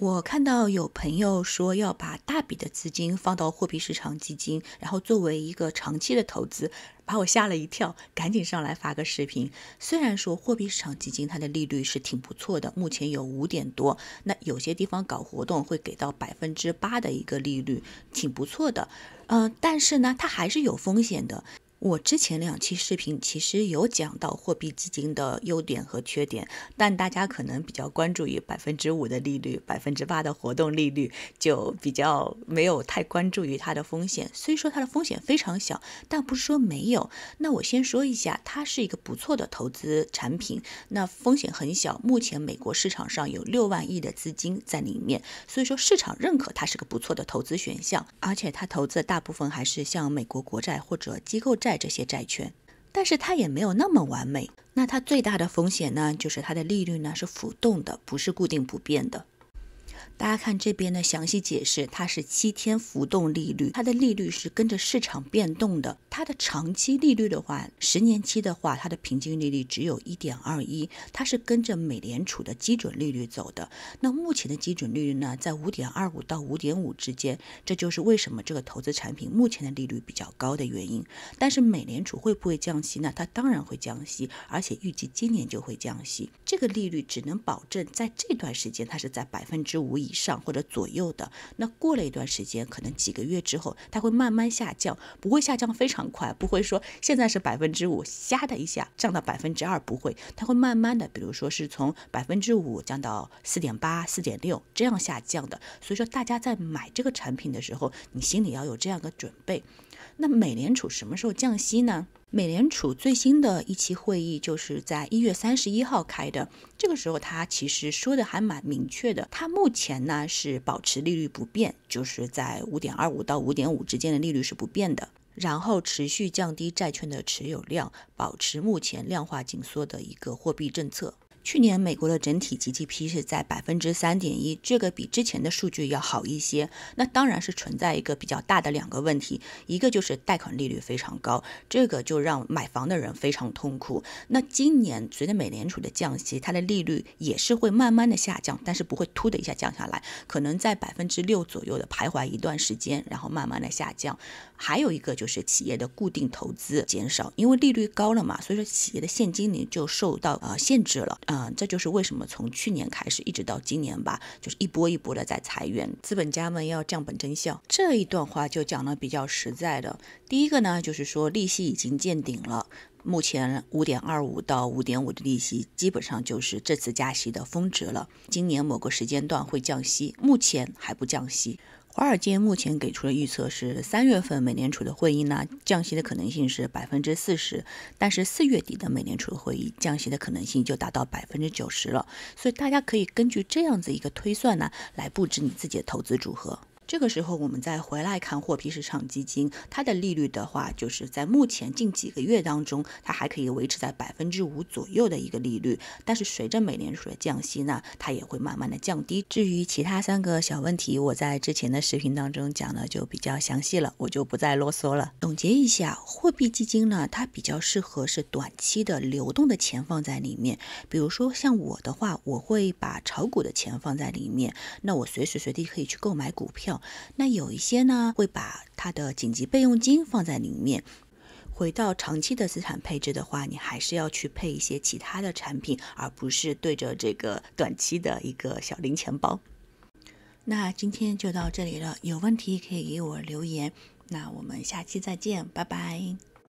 我看到有朋友说要把大笔的资金放到货币市场基金，然后作为一个长期的投资，把我吓了一跳，赶紧上来发个视频。虽然说货币市场基金它的利率是挺不错的，目前有五点多，那有些地方搞活动会给到百分之八的一个利率，挺不错的，嗯，但是呢，它还是有风险的。我之前两期视频其实有讲到货币基金的优点和缺点，但大家可能比较关注于百分之五的利率、百分之八的活动利率，就比较没有太关注于它的风险。虽说它的风险非常小，但不是说没有。那我先说一下，它是一个不错的投资产品，那风险很小。目前美国市场上有六万亿的资金在里面，所以说市场认可它是个不错的投资选项，而且它投资的大部分还是像美国国债或者机构债。在这些债券，但是它也没有那么完美。那它最大的风险呢，就是它的利率呢是浮动的，不是固定不变的。大家看这边的详细解释，它是七天浮动利率，它的利率是跟着市场变动的。它的长期利率的话，十年期的话，它的平均利率只有一点二一，它是跟着美联储的基准利率走的。那目前的基准利率呢，在五点二五到五点五之间，这就是为什么这个投资产品目前的利率比较高的原因。但是美联储会不会降息呢？它当然会降息，而且预计今年就会降息。这个利率只能保证在这段时间，它是在百分之五以。以上或者左右的，那过了一段时间，可能几个月之后，它会慢慢下降，不会下降非常快，不会说现在是百分之五，啪的一下降到百分之二，不会，它会慢慢的，比如说是从百分之五降到四点八、四点六这样下降的，所以说大家在买这个产品的时候，你心里要有这样的准备。那美联储什么时候降息呢？美联储最新的一期会议就是在一月三十一号开的。这个时候，他其实说的还蛮明确的。他目前呢是保持利率不变，就是在五点二五到五点五之间的利率是不变的。然后持续降低债券的持有量，保持目前量化紧缩的一个货币政策。去年美国的整体 GDP 是在百分之三点一，这个比之前的数据要好一些。那当然是存在一个比较大的两个问题，一个就是贷款利率非常高，这个就让买房的人非常痛苦。那今年随着美联储的降息，它的利率也是会慢慢的下降，但是不会突的一下降下来，可能在百分之六左右的徘徊一段时间，然后慢慢的下降。还有一个就是企业的固定投资减少，因为利率高了嘛，所以说企业的现金流就受到呃限制了啊。嗯，这就是为什么从去年开始一直到今年吧，就是一波一波的在裁员，资本家们要降本增效。这一段话就讲的比较实在的。第一个呢，就是说利息已经见顶了，目前五点二五到五点五的利息基本上就是这次加息的峰值了，今年某个时间段会降息，目前还不降息。华尔街目前给出的预测是，三月份美联储的会议呢，降息的可能性是百分之四十；但是四月底的美联储的会议，降息的可能性就达到百分之九十了。所以大家可以根据这样子一个推算呢，来布置你自己的投资组合。这个时候，我们再回来看货币市场基金，它的利率的话，就是在目前近几个月当中，它还可以维持在百分之五左右的一个利率。但是随着美联储的降息呢，它也会慢慢的降低。至于其他三个小问题，我在之前的视频当中讲了，就比较详细了，我就不再啰嗦了。总结一下，货币基金呢，它比较适合是短期的流动的钱放在里面。比如说像我的话，我会把炒股的钱放在里面，那我随时随地可以去购买股票。那有一些呢，会把它的紧急备用金放在里面。回到长期的资产配置的话，你还是要去配一些其他的产品，而不是对着这个短期的一个小零钱包。那今天就到这里了，有问题可以给我留言。那我们下期再见，拜拜。